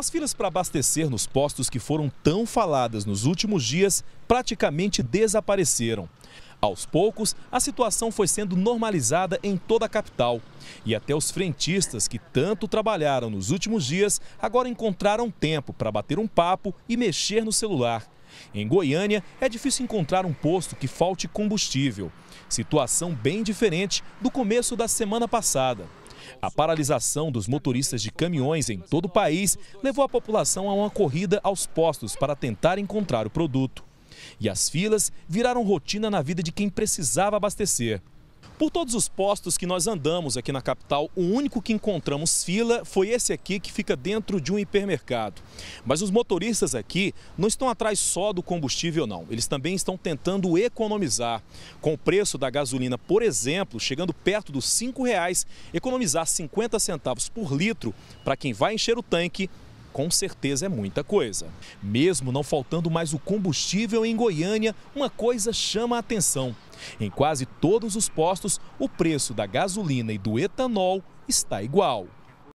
As filas para abastecer nos postos que foram tão faladas nos últimos dias praticamente desapareceram. Aos poucos, a situação foi sendo normalizada em toda a capital. E até os frentistas que tanto trabalharam nos últimos dias agora encontraram tempo para bater um papo e mexer no celular. Em Goiânia, é difícil encontrar um posto que falte combustível. Situação bem diferente do começo da semana passada. A paralisação dos motoristas de caminhões em todo o país levou a população a uma corrida aos postos para tentar encontrar o produto. E as filas viraram rotina na vida de quem precisava abastecer. Por todos os postos que nós andamos aqui na capital, o único que encontramos fila foi esse aqui que fica dentro de um hipermercado. Mas os motoristas aqui não estão atrás só do combustível, não. Eles também estão tentando economizar. Com o preço da gasolina, por exemplo, chegando perto dos R$ reais, economizar 50 centavos por litro para quem vai encher o tanque com certeza é muita coisa. Mesmo não faltando mais o combustível em Goiânia, uma coisa chama a atenção. Em quase todos os postos, o preço da gasolina e do etanol está igual.